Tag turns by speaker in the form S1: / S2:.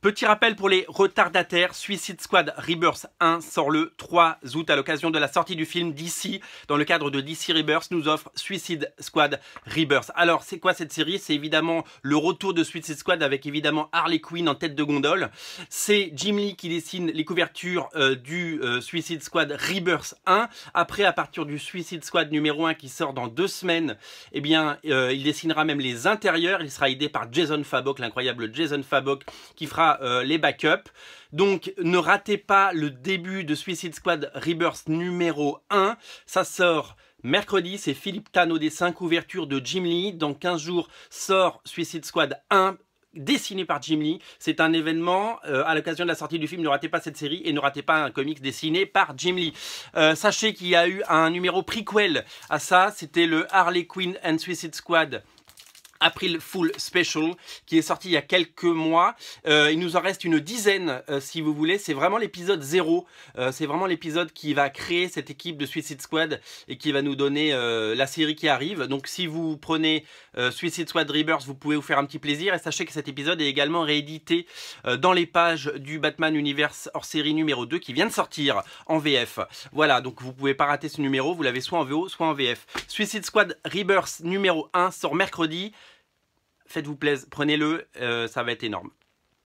S1: Petit rappel pour les retardataires, Suicide Squad Rebirth 1 sort le 3 août à l'occasion de la sortie du film DC. Dans le cadre de DC Rebirth, nous offre Suicide Squad Rebirth. Alors, c'est quoi cette série C'est évidemment le retour de Suicide Squad avec évidemment Harley Quinn en tête de gondole. C'est Jim Lee qui dessine les couvertures euh, du euh, Suicide Squad Rebirth 1. Après, à partir du Suicide Squad numéro 1 qui sort dans deux semaines, eh bien, euh, il dessinera même les intérieurs. Il sera aidé par Jason Fabok, l'incroyable Jason Fabok, qui fera euh, les backups. Donc ne ratez pas le début de Suicide Squad Rebirth numéro 1. Ça sort mercredi, c'est Philippe Tano des dessin, couverture de Jim Lee. Dans 15 jours sort Suicide Squad 1 dessiné par Jim Lee. C'est un événement euh, à l'occasion de la sortie du film. Ne ratez pas cette série et ne ratez pas un comics dessiné par Jim Lee. Euh, sachez qu'il y a eu un numéro prequel à ça. C'était le Harley Quinn and Suicide Squad April Full Special qui est sorti il y a quelques mois. Euh, il nous en reste une dizaine euh, si vous voulez. C'est vraiment l'épisode zéro. Euh, c'est vraiment l'épisode qui va créer cette équipe de Suicide Squad et qui va nous donner la série qui arrive. Donc si vous prenez Suicide Squad Rebirth, vous pouvez vous faire un petit plaisir et sachez que cet épisode est également réédité dans les pages du Batman Universe hors série numéro 2 qui vient de sortir en VF. Voilà, donc vous pouvez pas rater ce numéro. Vous l'avez soit en VO, soit en VF. Suicide Squad Rebirth numéro 1 sort mercredi faites-vous plaisir, prenez-le, euh, ça va être énorme.